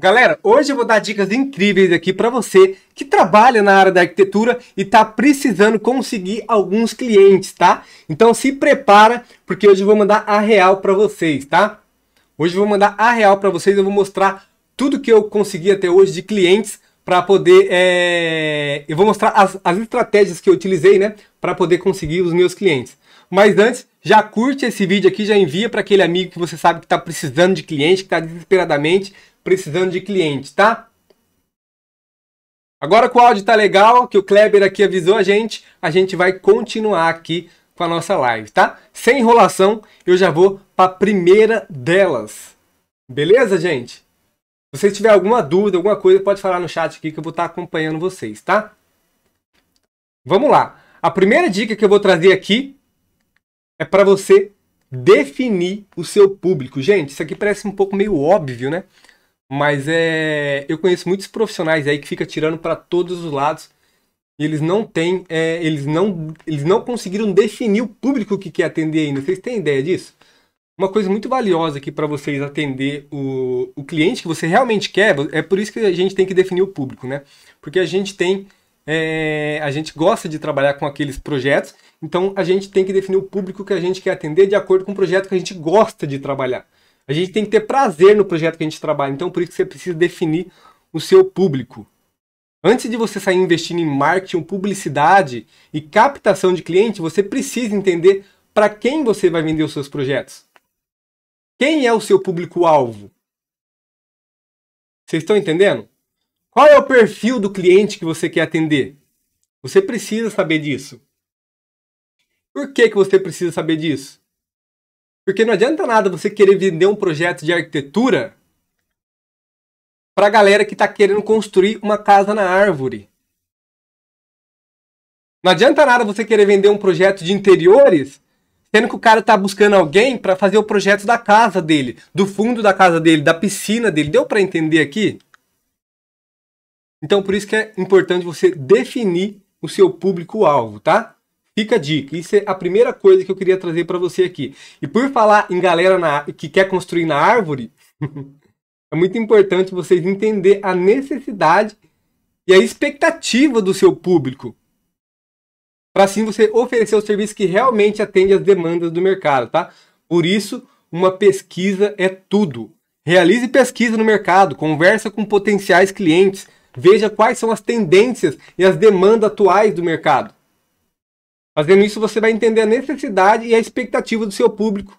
Galera, hoje eu vou dar dicas incríveis aqui para você que trabalha na área da arquitetura e está precisando conseguir alguns clientes, tá? Então se prepara, porque hoje eu vou mandar a real para vocês, tá? Hoje eu vou mandar a real para vocês, eu vou mostrar tudo que eu consegui até hoje de clientes para poder... É... Eu vou mostrar as, as estratégias que eu utilizei, né? Para poder conseguir os meus clientes. Mas antes, já curte esse vídeo aqui, já envia para aquele amigo que você sabe que está precisando de cliente, que está desesperadamente precisando de cliente, tá? Agora que o áudio tá legal, que o Kleber aqui avisou a gente, a gente vai continuar aqui com a nossa live, tá? Sem enrolação, eu já vou para a primeira delas. Beleza, gente? Se você tiver alguma dúvida, alguma coisa, pode falar no chat aqui que eu vou estar tá acompanhando vocês, tá? Vamos lá. A primeira dica que eu vou trazer aqui é para você definir o seu público. Gente, isso aqui parece um pouco meio óbvio, né? Mas é, eu conheço muitos profissionais aí que fica tirando para todos os lados e eles não têm, é, eles não, eles não conseguiram definir o público que quer atender ainda. Vocês têm ideia disso? Uma coisa muito valiosa aqui para vocês atender o, o cliente que você realmente quer, é por isso que a gente tem que definir o público, né? Porque a gente tem, é, a gente gosta de trabalhar com aqueles projetos, então a gente tem que definir o público que a gente quer atender de acordo com o projeto que a gente gosta de trabalhar. A gente tem que ter prazer no projeto que a gente trabalha. Então, por isso que você precisa definir o seu público. Antes de você sair investindo em marketing, publicidade e captação de cliente, você precisa entender para quem você vai vender os seus projetos. Quem é o seu público-alvo? Vocês estão entendendo? Qual é o perfil do cliente que você quer atender? Você precisa saber disso. Por que, que você precisa saber disso? Porque não adianta nada você querer vender um projeto de arquitetura para a galera que está querendo construir uma casa na árvore. Não adianta nada você querer vender um projeto de interiores, sendo que o cara está buscando alguém para fazer o projeto da casa dele, do fundo da casa dele, da piscina dele. Deu para entender aqui? Então, por isso que é importante você definir o seu público-alvo, tá? Fica a dica, isso é a primeira coisa que eu queria trazer para você aqui. E por falar em galera na, que quer construir na árvore, é muito importante vocês entender a necessidade e a expectativa do seu público. Para assim você oferecer o serviço que realmente atende às demandas do mercado, tá? Por isso, uma pesquisa é tudo. Realize pesquisa no mercado, conversa com potenciais clientes, veja quais são as tendências e as demandas atuais do mercado. Fazendo isso, você vai entender a necessidade e a expectativa do seu público,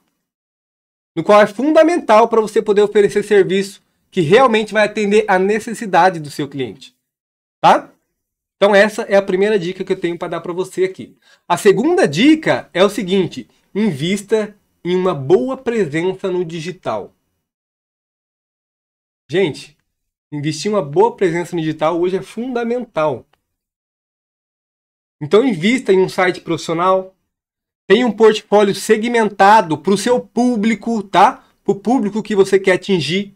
no qual é fundamental para você poder oferecer serviço que realmente vai atender a necessidade do seu cliente, tá? Então essa é a primeira dica que eu tenho para dar para você aqui. A segunda dica é o seguinte: invista em uma boa presença no digital. Gente, investir uma boa presença no digital hoje é fundamental. Então invista em um site profissional, tenha um portfólio segmentado para o seu público, tá? Para o público que você quer atingir.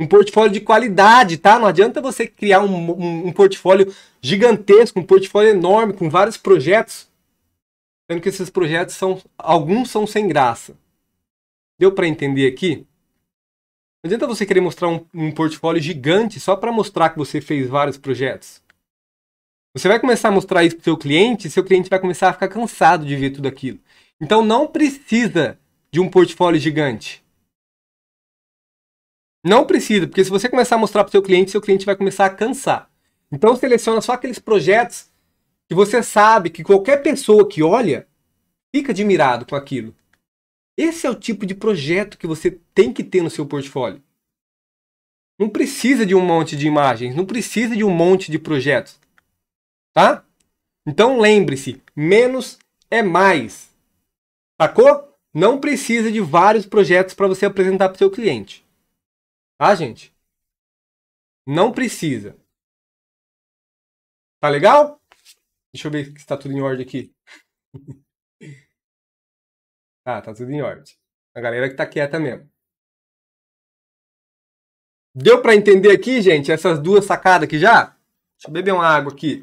Um portfólio de qualidade, tá? Não adianta você criar um, um, um portfólio gigantesco, um portfólio enorme, com vários projetos, sendo que esses projetos são. alguns são sem graça. Deu para entender aqui? Não adianta você querer mostrar um, um portfólio gigante só para mostrar que você fez vários projetos. Você vai começar a mostrar isso para o seu cliente, seu cliente vai começar a ficar cansado de ver tudo aquilo. Então não precisa de um portfólio gigante. Não precisa, porque se você começar a mostrar para o seu cliente, seu cliente vai começar a cansar. Então seleciona só aqueles projetos que você sabe que qualquer pessoa que olha fica admirado com aquilo. Esse é o tipo de projeto que você tem que ter no seu portfólio. Não precisa de um monte de imagens, não precisa de um monte de projetos tá? Então lembre-se, menos é mais. Sacou? Não precisa de vários projetos para você apresentar para o seu cliente. Tá, gente? Não precisa. Tá legal? Deixa eu ver se está tudo em ordem aqui. tá, tá tudo em ordem. A galera que tá quieta mesmo. Deu para entender aqui, gente, essas duas sacadas aqui já? Deixa eu beber uma água aqui.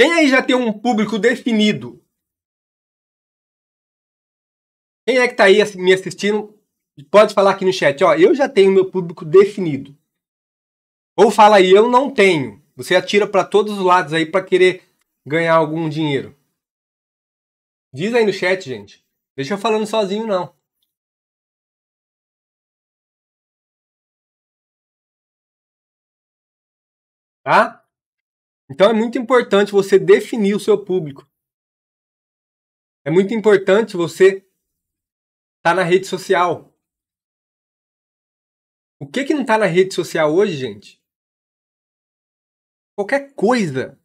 Quem aí já tem um público definido? Quem é que está aí me assistindo? Pode falar aqui no chat, ó, eu já tenho meu público definido. Ou fala aí, eu não tenho. Você atira para todos os lados aí para querer ganhar algum dinheiro. Diz aí no chat, gente. Deixa eu falando sozinho não. Tá? Então é muito importante você definir o seu público. É muito importante você estar tá na rede social. O que que não está na rede social hoje, gente? Qualquer coisa,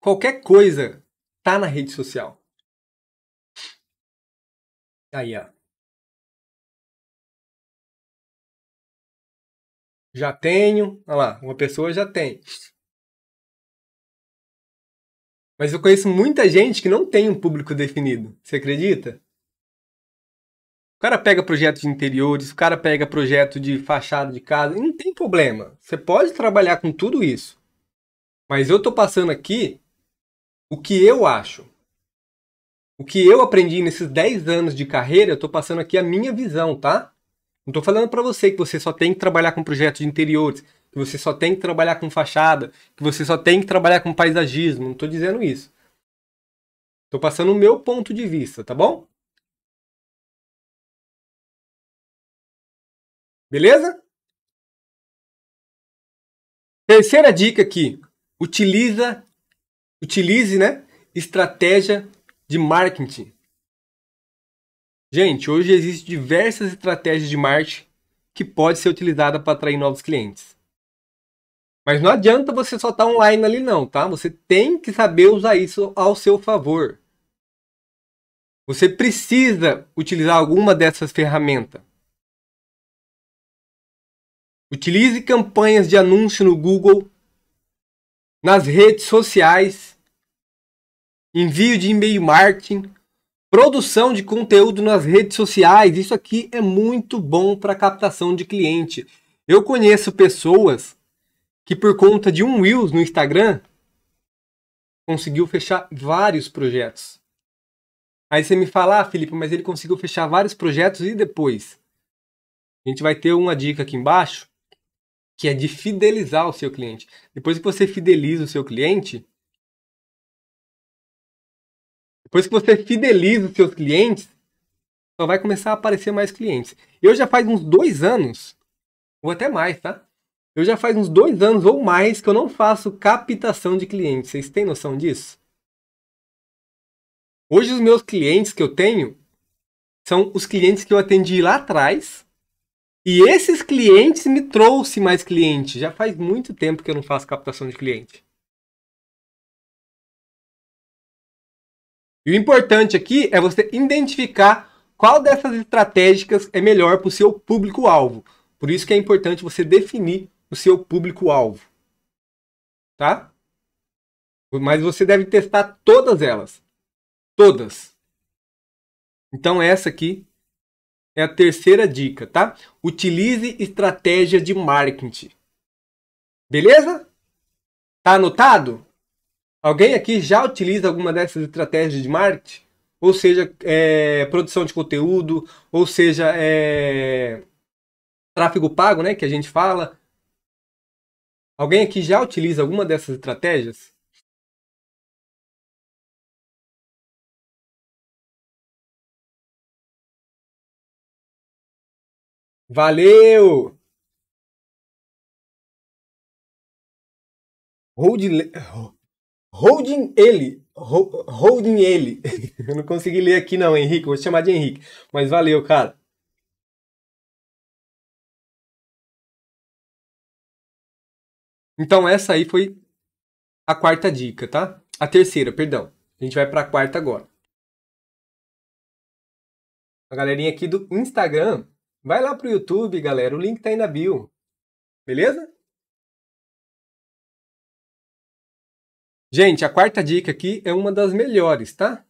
qualquer coisa está na rede social. Aí, ó. Já tenho, olha lá, uma pessoa já tem. Mas eu conheço muita gente que não tem um público definido. Você acredita? O cara pega projeto de interiores, o cara pega projeto de fachada de casa, e não tem problema. Você pode trabalhar com tudo isso. Mas eu estou passando aqui o que eu acho. O que eu aprendi nesses 10 anos de carreira, eu estou passando aqui a minha visão, tá? Não estou falando para você que você só tem que trabalhar com projetos de interiores que você só tem que trabalhar com fachada, que você só tem que trabalhar com paisagismo. Não estou dizendo isso. Estou passando o meu ponto de vista, tá bom? Beleza? Terceira dica aqui, utiliza, utilize, né, estratégia de marketing. Gente, hoje existem diversas estratégias de marketing que pode ser utilizada para atrair novos clientes. Mas não adianta você só estar tá online ali não, tá? Você tem que saber usar isso ao seu favor. Você precisa utilizar alguma dessas ferramentas. Utilize campanhas de anúncio no Google, nas redes sociais, envio de e-mail marketing, produção de conteúdo nas redes sociais. Isso aqui é muito bom para captação de cliente. Eu conheço pessoas que por conta de um "wills" no Instagram conseguiu fechar vários projetos. Aí você me fala, ah, Felipe, mas ele conseguiu fechar vários projetos e depois? A gente vai ter uma dica aqui embaixo que é de fidelizar o seu cliente. Depois que você fideliza o seu cliente, depois que você fideliza os seus clientes, só vai começar a aparecer mais clientes. Eu já faz uns dois anos, ou até mais, tá? Eu já faz uns dois anos ou mais que eu não faço captação de clientes. Vocês têm noção disso? Hoje os meus clientes que eu tenho são os clientes que eu atendi lá atrás. E esses clientes me trouxe mais clientes. Já faz muito tempo que eu não faço captação de cliente. E o importante aqui é você identificar qual dessas estratégicas é melhor para o seu público-alvo. Por isso que é importante você definir o seu público-alvo. Tá? Mas você deve testar todas elas. Todas. Então, essa aqui é a terceira dica, tá? Utilize estratégia de marketing. Beleza? Tá anotado? Alguém aqui já utiliza alguma dessas estratégias de marketing? Ou seja, é, produção de conteúdo, ou seja, é, tráfego pago, né? Que a gente fala, Alguém aqui já utiliza alguma dessas estratégias? Valeu! holding ele. Holding ele. Eu não consegui ler aqui não, Henrique. Vou chamar de Henrique. Mas valeu, cara. Então essa aí foi a quarta dica, tá? A terceira, perdão. A gente vai para a quarta agora. A galerinha aqui do Instagram, vai lá pro YouTube, galera. O link tá aí na bio. Beleza? Gente, a quarta dica aqui é uma das melhores, tá?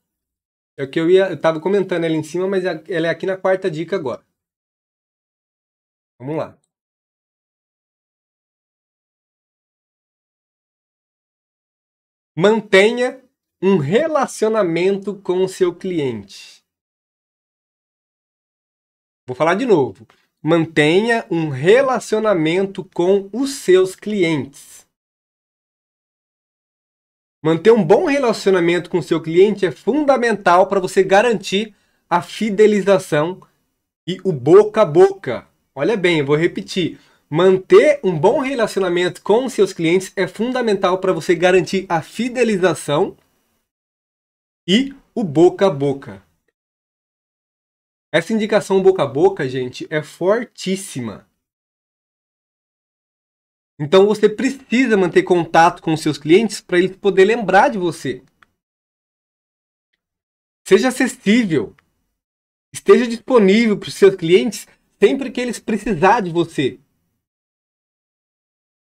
É o que eu ia, eu tava comentando ela em cima, mas é, ela é aqui na quarta dica agora. Vamos lá. Mantenha um relacionamento com o seu cliente. Vou falar de novo. Mantenha um relacionamento com os seus clientes. Manter um bom relacionamento com o seu cliente é fundamental para você garantir a fidelização e o boca a boca. Olha bem, eu vou repetir. Manter um bom relacionamento com seus clientes é fundamental para você garantir a fidelização e o boca a boca. Essa indicação boca a boca, gente, é fortíssima. Então você precisa manter contato com seus clientes para eles poderem lembrar de você. Seja acessível. Esteja disponível para os seus clientes sempre que eles precisar de você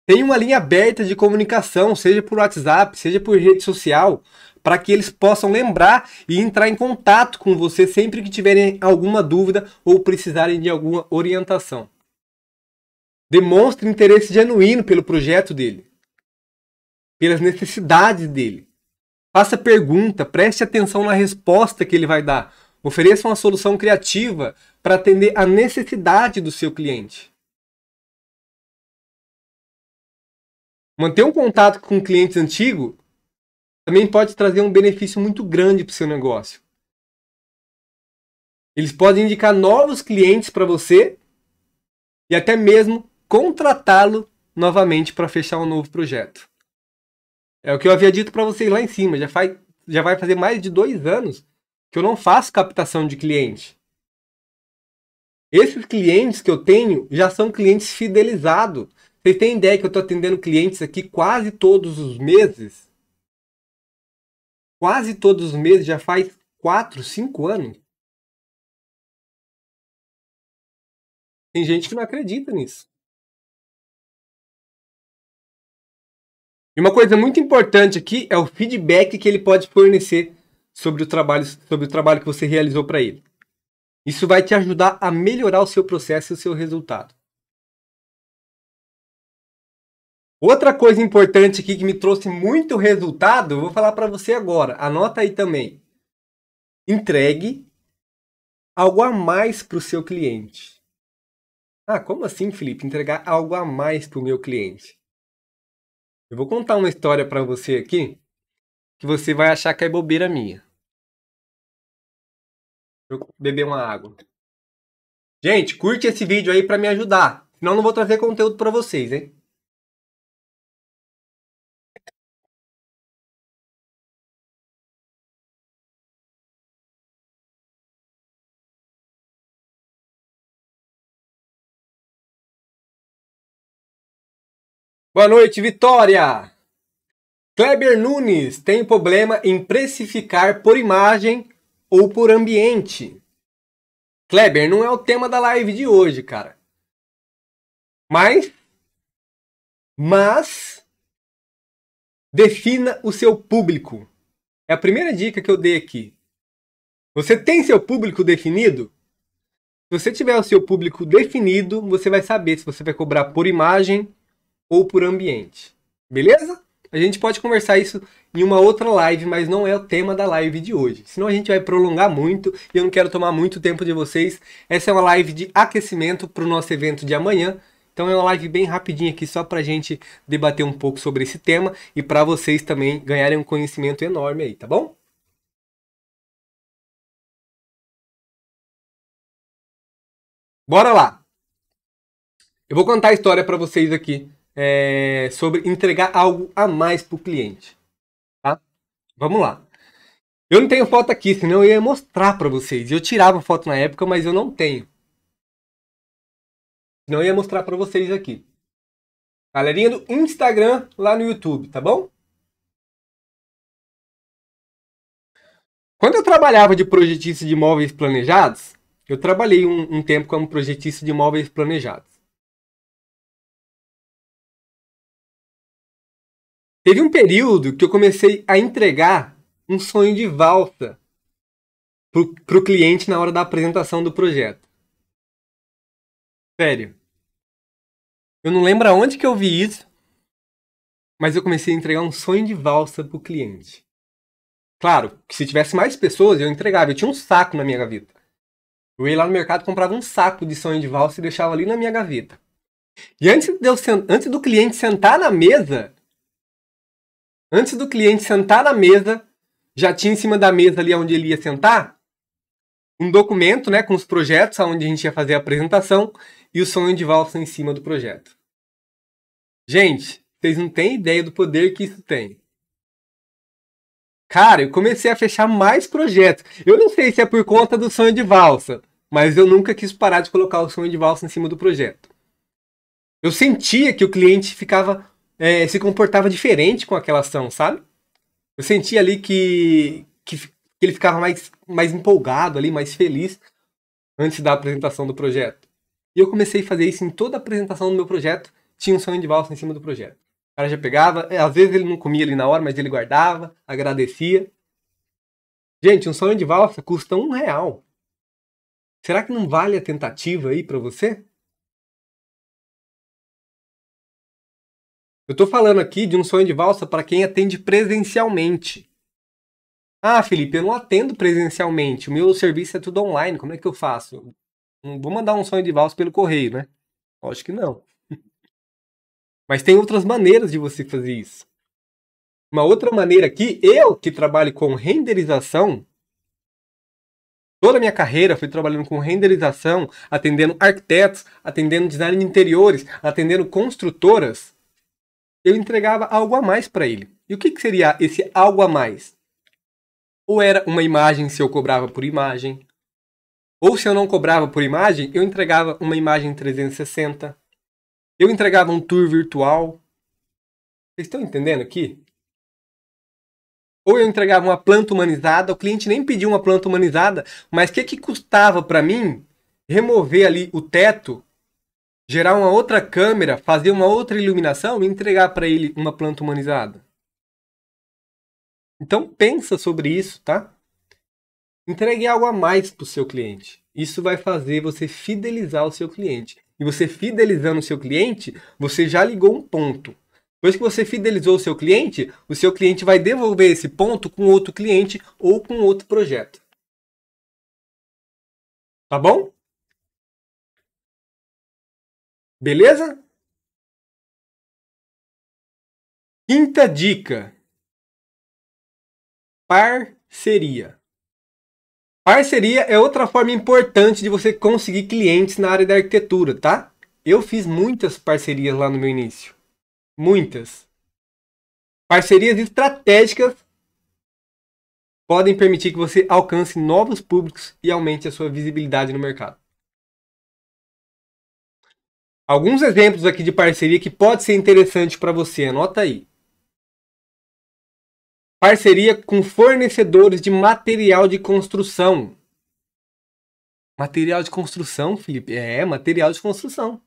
tem uma linha aberta de comunicação, seja por WhatsApp, seja por rede social, para que eles possam lembrar e entrar em contato com você sempre que tiverem alguma dúvida ou precisarem de alguma orientação. Demonstre interesse genuíno pelo projeto dele, pelas necessidades dele. Faça pergunta, preste atenção na resposta que ele vai dar. Ofereça uma solução criativa para atender a necessidade do seu cliente. Manter um contato com clientes antigos também pode trazer um benefício muito grande para o seu negócio. Eles podem indicar novos clientes para você e até mesmo contratá-lo novamente para fechar um novo projeto. É o que eu havia dito para vocês lá em cima. Já, faz, já vai fazer mais de dois anos que eu não faço captação de cliente. Esses clientes que eu tenho já são clientes fidelizados. Vocês têm ideia que eu estou atendendo clientes aqui quase todos os meses? Quase todos os meses, já faz 4, 5 anos. Tem gente que não acredita nisso. E uma coisa muito importante aqui é o feedback que ele pode fornecer sobre o trabalho, sobre o trabalho que você realizou para ele. Isso vai te ajudar a melhorar o seu processo e o seu resultado. Outra coisa importante aqui que me trouxe muito resultado, eu vou falar para você agora. Anota aí também. Entregue algo a mais para o seu cliente. Ah, como assim, Felipe? Entregar algo a mais para o meu cliente? Eu vou contar uma história para você aqui que você vai achar que é bobeira minha. Deixa eu beber uma água. Gente, curte esse vídeo aí para me ajudar. Senão eu não vou trazer conteúdo para vocês, hein? Boa noite, Vitória! Kleber Nunes tem problema em precificar por imagem ou por ambiente. Kleber, não é o tema da live de hoje, cara. Mas. Mas. Defina o seu público. É a primeira dica que eu dei aqui. Você tem seu público definido? Se você tiver o seu público definido, você vai saber se você vai cobrar por imagem ou por ambiente. Beleza? A gente pode conversar isso em uma outra live, mas não é o tema da live de hoje. Senão a gente vai prolongar muito e eu não quero tomar muito tempo de vocês. Essa é uma live de aquecimento para o nosso evento de amanhã. Então é uma live bem rapidinha aqui só para a gente debater um pouco sobre esse tema e para vocês também ganharem um conhecimento enorme aí, tá bom? Bora lá. Eu vou contar a história para vocês aqui é, sobre entregar algo a mais para o cliente. Tá? Vamos lá. Eu não tenho foto aqui, senão eu ia mostrar para vocês. Eu tirava foto na época, mas eu não tenho. Senão eu ia mostrar para vocês aqui. Galerinha do Instagram lá no YouTube, tá bom? Quando eu trabalhava de projetista de imóveis planejados, eu trabalhei um, um tempo como projetista de imóveis planejados. Teve um período que eu comecei a entregar um sonho de valsa para o cliente na hora da apresentação do projeto. Sério. Eu não lembro aonde que eu vi isso, mas eu comecei a entregar um sonho de valsa para o cliente. Claro, que se tivesse mais pessoas, eu entregava. Eu tinha um saco na minha gaveta. Eu ia lá no mercado, comprava um saco de sonho de valsa e deixava ali na minha gaveta. E antes, de eu, antes do cliente sentar na mesa, Antes do cliente sentar na mesa, já tinha em cima da mesa ali onde ele ia sentar um documento, né, com os projetos aonde a gente ia fazer a apresentação e o sonho de valsa em cima do projeto. Gente, vocês não têm ideia do poder que isso tem. Cara, eu comecei a fechar mais projetos. Eu não sei se é por conta do sonho de valsa, mas eu nunca quis parar de colocar o sonho de valsa em cima do projeto. Eu sentia que o cliente ficava é, se comportava diferente com aquela ação, sabe? Eu sentia ali que, que, que, ele ficava mais, mais empolgado ali, mais feliz antes da apresentação do projeto. E eu comecei a fazer isso em toda a apresentação do meu projeto, tinha um sonho de valsa em cima do projeto. O cara já pegava, é, às vezes ele não comia ali na hora, mas ele guardava, agradecia. Gente, um sonho de valsa custa um real. Será que não vale a tentativa aí para você? Eu estou falando aqui de um sonho de valsa para quem atende presencialmente. Ah, Felipe, eu não atendo presencialmente. O meu serviço é tudo online. Como é que eu faço? Vou mandar um sonho de valsa pelo correio, né? Lógico que não. Mas tem outras maneiras de você fazer isso. Uma outra maneira aqui, eu que trabalho com renderização, toda a minha carreira fui trabalhando com renderização, atendendo arquitetos, atendendo design de interiores, atendendo construtoras eu entregava algo a mais para ele. E o que, que seria esse algo a mais? Ou era uma imagem se eu cobrava por imagem, ou se eu não cobrava por imagem, eu entregava uma imagem 360. Eu entregava um tour virtual. Vocês estão entendendo aqui? Ou eu entregava uma planta humanizada, o cliente nem pediu uma planta humanizada, mas o que, que custava para mim remover ali o teto gerar uma outra câmera, fazer uma outra iluminação e entregar para ele uma planta humanizada. Então pensa sobre isso, tá? Entregue algo a mais para o seu cliente. Isso vai fazer você fidelizar o seu cliente. E você fidelizando o seu cliente, você já ligou um ponto. Depois que você fidelizou o seu cliente, o seu cliente vai devolver esse ponto com outro cliente ou com outro projeto. Tá bom? Beleza? Quinta dica: parceria. Parceria é outra forma importante de você conseguir clientes na área da arquitetura, tá? Eu fiz muitas parcerias lá no meu início. Muitas. Parcerias estratégicas podem permitir que você alcance novos públicos e aumente a sua visibilidade no mercado alguns exemplos aqui de parceria que pode ser interessante para você. Anota aí. Parceria com fornecedores de material de construção. Material de construção, Felipe? É, material de construção.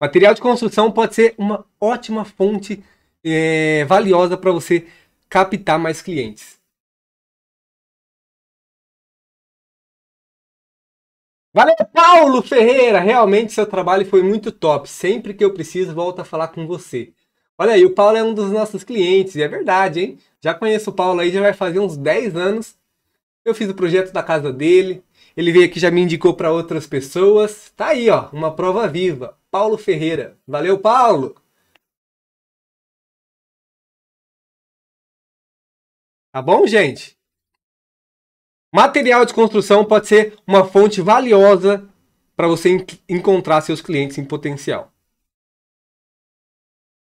Material de construção pode ser uma ótima fonte é, valiosa para você captar mais clientes. Valeu, Paulo Ferreira! Realmente seu trabalho foi muito top. Sempre que eu preciso, volto a falar com você. Olha aí, o Paulo é um dos nossos clientes, e é verdade, hein? Já conheço o Paulo aí, já vai fazer uns 10 anos. Eu fiz o projeto da casa dele, ele veio aqui já me indicou para outras pessoas. Tá aí, ó, uma prova viva. Paulo Ferreira. Valeu, Paulo! Tá bom, gente? Material de construção pode ser uma fonte valiosa para você encontrar seus clientes em potencial.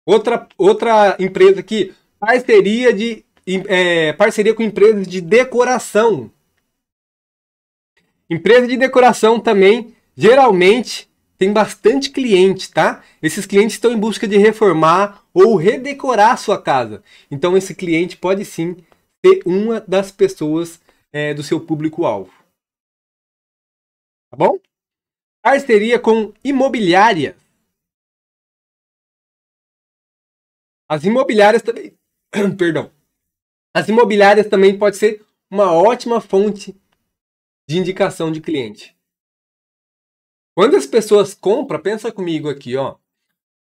Outra, outra empresa aqui, parceria, de, é, parceria com empresas de decoração. Empresa de decoração também, geralmente, tem bastante cliente, tá? Esses clientes estão em busca de reformar ou redecorar sua casa. Então, esse cliente pode sim ser uma das pessoas é, do seu público-alvo. Tá bom? Parceria com imobiliárias. As imobiliárias também. Perdão. As imobiliárias também pode ser uma ótima fonte de indicação de cliente. Quando as pessoas compram, pensa comigo aqui, ó.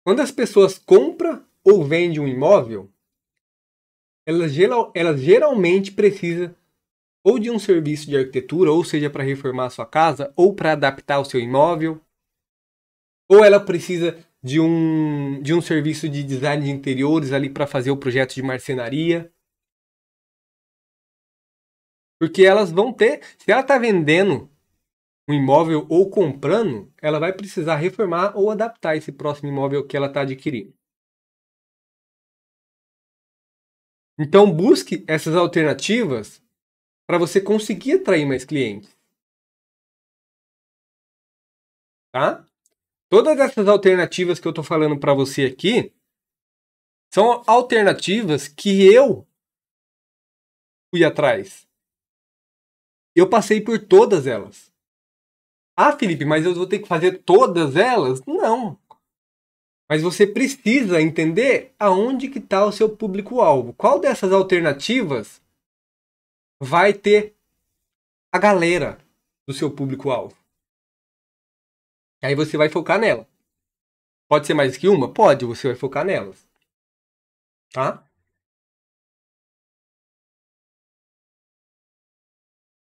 Quando as pessoas compram ou vendem um imóvel, elas, geral, elas geralmente precisam ou de um serviço de arquitetura, ou seja, para reformar a sua casa, ou para adaptar o seu imóvel, ou ela precisa de um, de um serviço de design de interiores ali para fazer o projeto de marcenaria. Porque elas vão ter, se ela está vendendo um imóvel ou comprando, ela vai precisar reformar ou adaptar esse próximo imóvel que ela está adquirindo. Então busque essas alternativas para você conseguir atrair mais clientes. Tá? Todas essas alternativas que eu estou falando para você aqui são alternativas que eu fui atrás. Eu passei por todas elas. Ah, Felipe, mas eu vou ter que fazer todas elas? Não. Mas você precisa entender aonde que está o seu público-alvo. Qual dessas alternativas vai ter a galera do seu público-alvo. Aí você vai focar nela. Pode ser mais que uma? Pode, você vai focar nelas. Tá?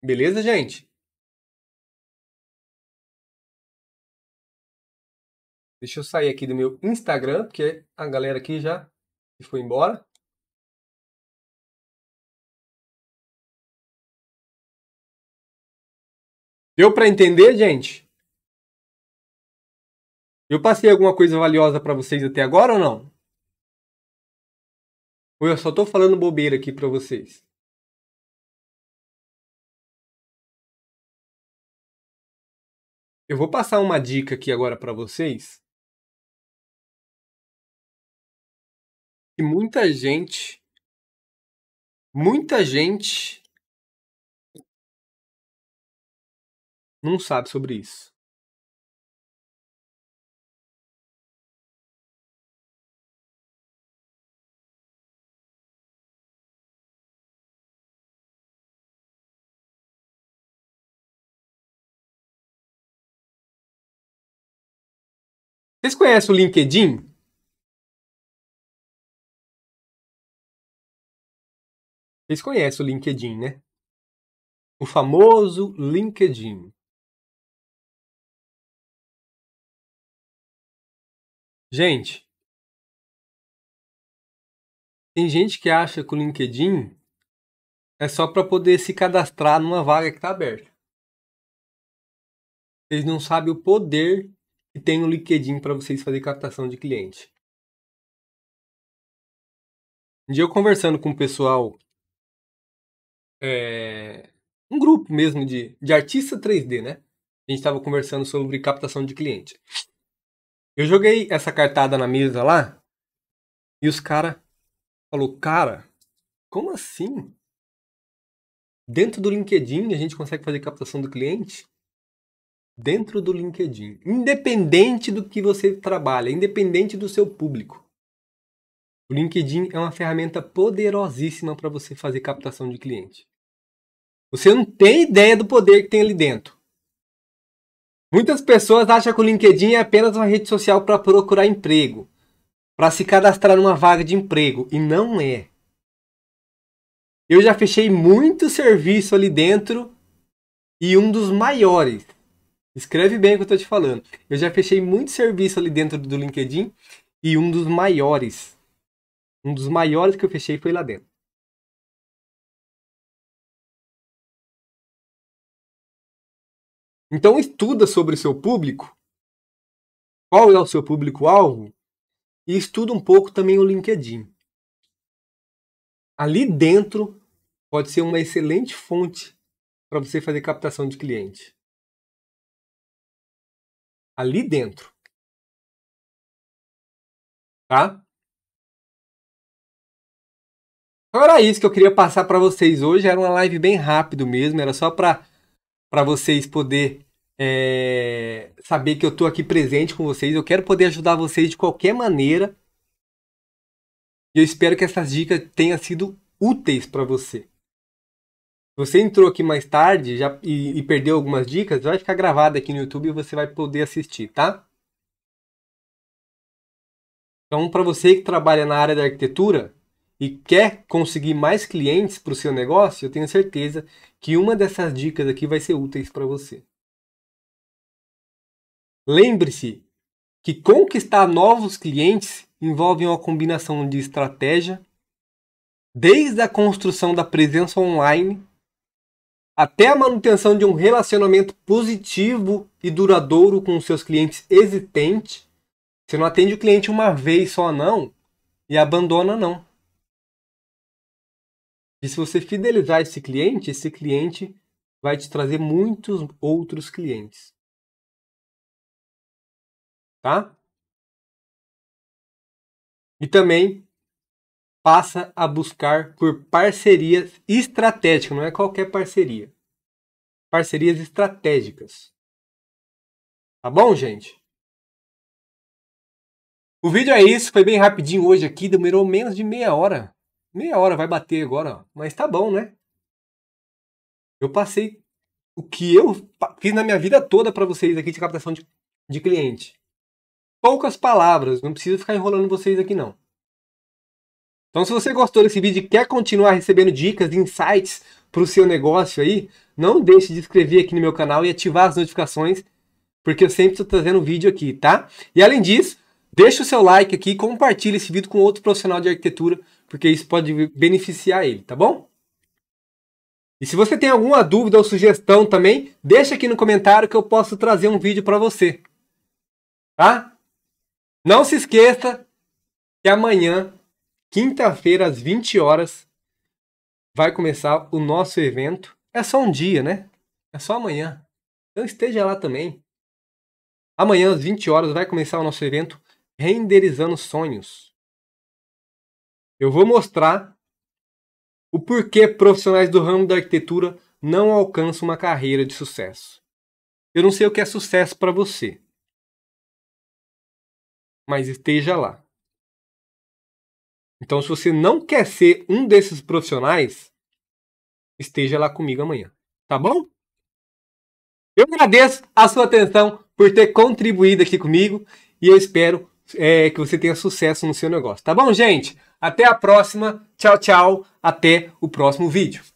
Beleza, gente? Deixa eu sair aqui do meu Instagram, porque a galera aqui já foi embora. Deu para entender, gente? Eu passei alguma coisa valiosa para vocês até agora ou não? Ou eu só estou falando bobeira aqui para vocês? Eu vou passar uma dica aqui agora para vocês. Que muita gente muita gente não sabe sobre isso. Vocês conhecem o LinkedIn? Vocês conhecem o LinkedIn, né? O famoso LinkedIn. Gente, tem gente que acha que o LinkedIn é só para poder se cadastrar numa vaga que está aberta. Vocês não sabem o poder que tem o LinkedIn para vocês fazer captação de cliente. Um dia eu conversando com o pessoal, é, um grupo mesmo de, de artista 3D, né? A gente estava conversando sobre captação de cliente. Eu joguei essa cartada na mesa lá e os cara falou, cara, como assim? Dentro do LinkedIn a gente consegue fazer captação do cliente? Dentro do LinkedIn, independente do que você trabalha, independente do seu público. O LinkedIn é uma ferramenta poderosíssima para você fazer captação de cliente. Você não tem ideia do poder que tem ali dentro. Muitas pessoas acham que o LinkedIn é apenas uma rede social para procurar emprego, para se cadastrar numa vaga de emprego, e não é. Eu já fechei muito serviço ali dentro e um dos maiores. Escreve bem o que eu estou te falando. Eu já fechei muito serviço ali dentro do LinkedIn e um dos maiores. Um dos maiores que eu fechei foi lá dentro. Então estuda sobre seu público, qual é o seu público-alvo, e estuda um pouco também o LinkedIn. Ali dentro pode ser uma excelente fonte para você fazer captação de cliente. Ali dentro. Tá? Então era isso que eu queria passar para vocês hoje. Era uma live bem rápido mesmo, era só para para vocês poder é, saber que eu estou aqui presente com vocês. Eu quero poder ajudar vocês de qualquer maneira. E eu espero que essas dicas tenham sido úteis para você. Se você entrou aqui mais tarde já, e, e perdeu algumas dicas, vai ficar gravado aqui no YouTube e você vai poder assistir, tá? Então, para você que trabalha na área da arquitetura, e quer conseguir mais clientes para o seu negócio, eu tenho certeza que uma dessas dicas aqui vai ser úteis para você. Lembre-se que conquistar novos clientes envolve uma combinação de estratégia, desde a construção da presença online até a manutenção de um relacionamento positivo e duradouro com seus clientes existentes. Você não atende o cliente uma vez só não e abandona não. E se você fidelizar esse cliente, esse cliente vai te trazer muitos outros clientes. Tá? E também passa a buscar por parcerias estratégicas, não é qualquer parceria. Parcerias estratégicas. Tá bom, gente? O vídeo é isso, foi bem rapidinho hoje aqui, demorou menos de meia hora. Meia hora vai bater agora, ó. mas tá bom, né? Eu passei o que eu fiz na minha vida toda para vocês aqui de captação de, de cliente. Poucas palavras, não precisa ficar enrolando vocês aqui não. Então, se você gostou desse vídeo e quer continuar recebendo dicas, insights para o seu negócio aí, não deixe de inscrever aqui no meu canal e ativar as notificações, porque eu sempre estou trazendo vídeo aqui, tá? E além disso, deixa o seu like aqui, compartilha esse vídeo com outro profissional de arquitetura porque isso pode beneficiar ele, tá bom? E se você tem alguma dúvida ou sugestão também, deixa aqui no comentário que eu posso trazer um vídeo para você. Tá? Não se esqueça que amanhã, quinta-feira, às 20 horas, vai começar o nosso evento. É só um dia, né? É só amanhã. Então esteja lá também. Amanhã, às 20 horas, vai começar o nosso evento Renderizando Sonhos. Eu vou mostrar o porquê profissionais do ramo da arquitetura não alcançam uma carreira de sucesso. Eu não sei o que é sucesso para você, mas esteja lá. Então, se você não quer ser um desses profissionais, esteja lá comigo amanhã, tá bom? Eu agradeço a sua atenção por ter contribuído aqui comigo e eu espero é, que você tenha sucesso no seu negócio, tá bom, gente? Até a próxima. Tchau, tchau. Até o próximo vídeo.